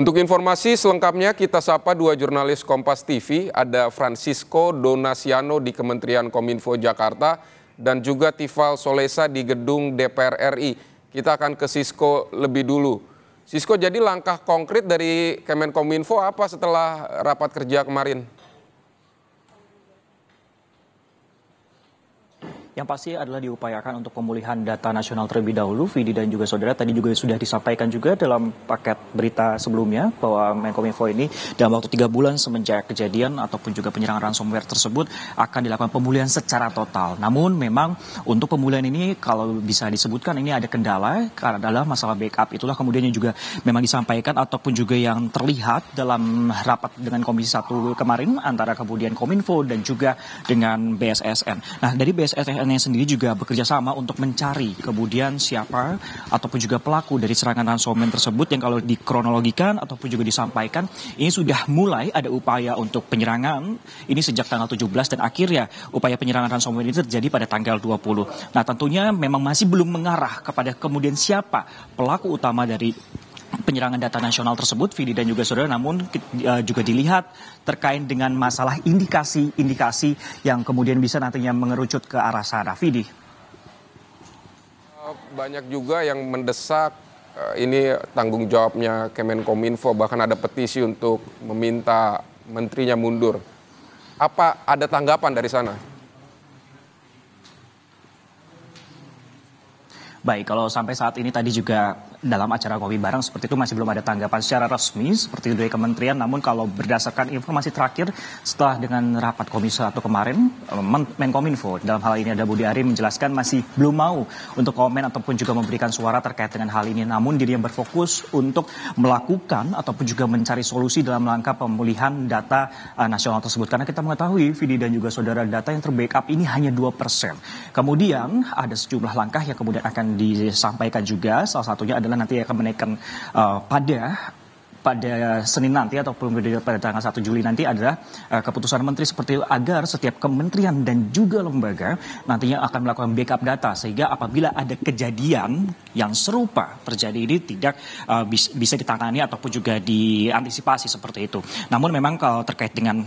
Untuk informasi selengkapnya kita sapa dua jurnalis Kompas TV, ada Francisco Donasiano di Kementerian Kominfo Jakarta dan juga Tifal Solesa di gedung DPR RI. Kita akan ke Sisko lebih dulu. Sisko, jadi langkah konkret dari Kemenkominfo apa setelah rapat kerja kemarin? Yang pasti adalah diupayakan untuk pemulihan data nasional terlebih dahulu. Vidi dan juga saudara tadi juga sudah disampaikan juga dalam paket berita sebelumnya bahwa Menkominfo ini dalam waktu tiga bulan semenjak kejadian ataupun juga penyerangan ransomware tersebut akan dilakukan pemulihan secara total. Namun memang untuk pemulihan ini kalau bisa disebutkan ini ada kendala karena adalah masalah backup itulah kemudian yang juga memang disampaikan ataupun juga yang terlihat dalam rapat dengan Komisi 1 kemarin antara kemudian Kominfo dan juga dengan BSSN. Nah dari BSSN Rennes sendiri juga bekerja sama untuk mencari kemudian siapa ataupun juga pelaku dari serangan ransomware tersebut yang kalau dikronologikan ataupun juga disampaikan ini sudah mulai ada upaya untuk penyerangan ini sejak tanggal 17 dan akhirnya upaya penyerangan ransomware ini terjadi pada tanggal 20. Nah, tentunya memang masih belum mengarah kepada kemudian siapa pelaku utama dari penyerangan data nasional tersebut, Vidi dan juga saudara, namun uh, juga dilihat terkait dengan masalah indikasi-indikasi yang kemudian bisa nantinya mengerucut ke arah sana. Vidi. Eh, banyak juga yang mendesak eh, ini tanggung jawabnya Kemenkominfo, bahkan ada petisi untuk meminta menterinya mundur. Apa ada tanggapan dari sana? Baik, kalau sampai saat ini tadi juga dalam acara ngopi bareng seperti itu masih belum ada tanggapan secara resmi seperti itu dari kementerian. Namun kalau berdasarkan informasi terakhir setelah dengan rapat komisi satu kemarin, Menkominfo dalam hal ini ada Budi Ari menjelaskan masih belum mau untuk komen ataupun juga memberikan suara terkait dengan hal ini. Namun dirinya berfokus untuk melakukan ataupun juga mencari solusi dalam langkah pemulihan data eh, nasional tersebut. Karena kita mengetahui, Vidi dan juga saudara data yang terbackup ini hanya 2%. Kemudian ada sejumlah langkah yang kemudian akan disampaikan juga. Salah satunya adalah adalah nanti akan menaikkan uh, pada pada Senin nanti ataupun pada tanggal 1 Juli nanti adalah uh, keputusan menteri seperti itu agar setiap kementerian dan juga lembaga nantinya akan melakukan backup data sehingga apabila ada kejadian yang serupa terjadi ini tidak uh, bis, bisa ditangani ataupun juga diantisipasi seperti itu. Namun memang kalau terkait dengan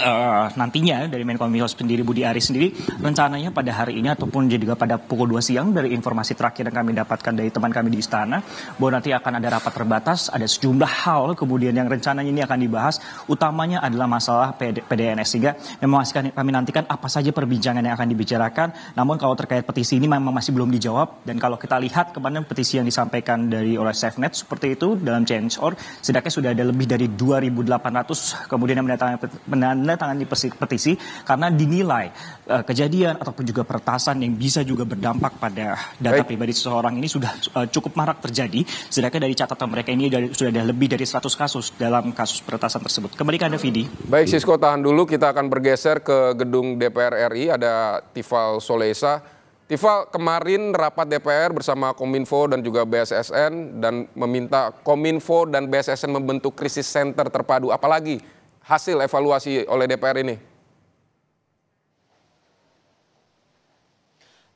uh, nantinya dari Menko Minfo sendiri Budi Ari sendiri rencananya pada hari ini ataupun juga pada pukul 2 siang dari informasi terakhir yang kami dapatkan dari teman kami di istana bahwa nanti akan ada rapat terbatas ada sejumlah hal kemudian yang rencananya ini akan dibahas utamanya adalah masalah PD, PDNS sehingga memang masih kami nantikan apa saja perbincangan yang akan dibicarakan namun kalau terkait petisi ini memang masih belum dijawab dan kalau kita lihat kemarin petisi yang disampaikan dari oleh SafeNet seperti itu dalam Change change.org setidaknya sudah ada lebih dari 2.800 kemudian yang mendatangkan menandatangani petisi karena dinilai uh, kejadian ataupun juga peretasan yang bisa juga berdampak pada data Baik. pribadi seseorang ini sudah uh, cukup marak terjadi. Sedangkan dari catatan mereka ini dari, sudah ada lebih dari 100 kasus dalam kasus peretasan tersebut. Kembali ke Anda, Vidi. Baik, Sisko tahan dulu. Kita akan bergeser ke gedung DPR RI. Ada Tifal Solesa. Tifal, kemarin rapat DPR bersama Kominfo dan juga BSSN dan meminta Kominfo dan BSSN membentuk krisis center terpadu. Apalagi hasil evaluasi oleh DPR ini?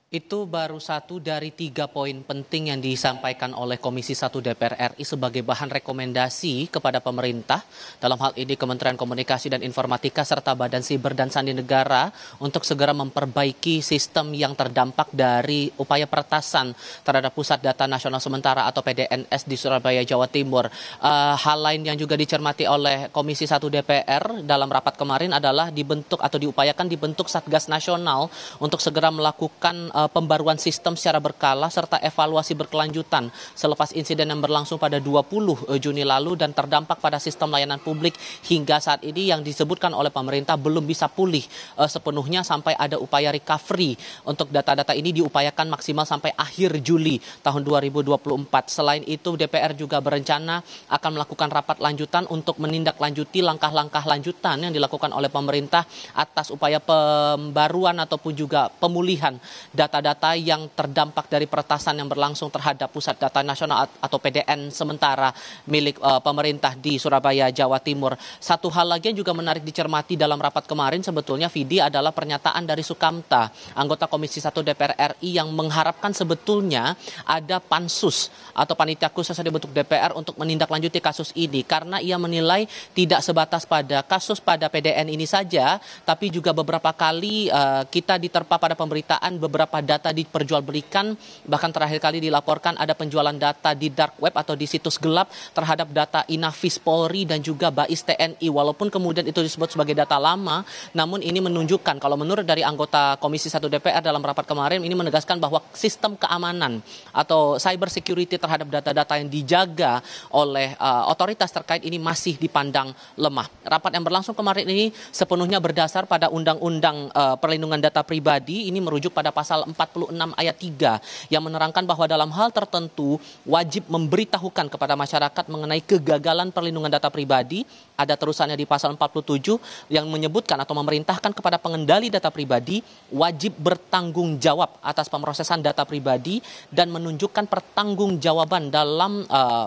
Itu baru satu dari tiga poin penting yang disampaikan oleh Komisi 1 DPR RI sebagai bahan rekomendasi kepada pemerintah. Dalam hal ini Kementerian Komunikasi dan Informatika serta Badan Siber dan Sandi Negara untuk segera memperbaiki sistem yang terdampak dari upaya pertasan terhadap Pusat Data Nasional Sementara atau PDNS di Surabaya, Jawa Timur. Uh, hal lain yang juga dicermati oleh Komisi 1 DPR dalam rapat kemarin adalah dibentuk atau diupayakan dibentuk Satgas Nasional untuk segera melakukan Eh, pembaruan sistem secara berkala serta evaluasi berkelanjutan selepas insiden yang berlangsung pada 20 eh, Juni lalu dan terdampak pada sistem layanan publik hingga saat ini yang disebutkan oleh pemerintah belum bisa pulih eh, sepenuhnya sampai ada upaya recovery untuk data-data ini diupayakan maksimal sampai akhir Juli tahun 2024. Selain itu DPR juga berencana akan melakukan rapat lanjutan untuk menindaklanjuti langkah-langkah lanjutan yang dilakukan oleh pemerintah atas upaya pembaruan ataupun juga pemulihan data data-data yang terdampak dari peretasan yang berlangsung terhadap Pusat Data Nasional atau PDN sementara milik uh, pemerintah di Surabaya, Jawa Timur. Satu hal lagi yang juga menarik dicermati dalam rapat kemarin sebetulnya Vidi adalah pernyataan dari Sukamta, anggota Komisi 1 DPR RI yang mengharapkan sebetulnya ada pansus atau panitia khusus yang dibentuk DPR untuk menindaklanjuti kasus ini karena ia menilai tidak sebatas pada kasus pada PDN ini saja, tapi juga beberapa kali uh, kita diterpa pada pemberitaan beberapa beberapa data diperjualbelikan bahkan terakhir kali dilaporkan ada penjualan data di dark web atau di situs gelap terhadap data inafis Polri dan juga Bais TNI walaupun kemudian itu disebut sebagai data lama namun ini menunjukkan kalau menurut dari anggota Komisi 1 DPR dalam rapat kemarin ini menegaskan bahwa sistem keamanan atau cyber security terhadap data-data yang dijaga oleh uh, otoritas terkait ini masih dipandang lemah. Rapat yang berlangsung kemarin ini sepenuhnya berdasar pada Undang-Undang uh, Perlindungan Data Pribadi ini merujuk pada pasal 46 ayat 3 yang menerangkan bahwa dalam hal tertentu wajib memberitahukan kepada masyarakat mengenai kegagalan perlindungan data pribadi. Ada terusannya di pasal 47 yang menyebutkan atau memerintahkan kepada pengendali data pribadi wajib bertanggung jawab atas pemrosesan data pribadi dan menunjukkan pertanggungjawaban dalam uh,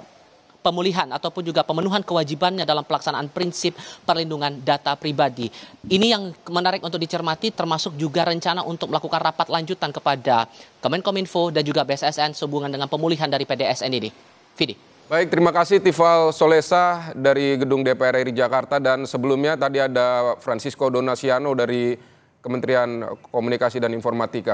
pemulihan ataupun juga pemenuhan kewajibannya dalam pelaksanaan prinsip perlindungan data pribadi. Ini yang menarik untuk dicermati termasuk juga rencana untuk melakukan rapat lanjutan kepada Kemenkominfo dan juga BSSN sehubungan dengan pemulihan dari PDSN ini. Fidi. Baik, terima kasih Tifal Solesa dari Gedung DPR RI Jakarta dan sebelumnya tadi ada Francisco Donasiano dari Kementerian Komunikasi dan Informatika.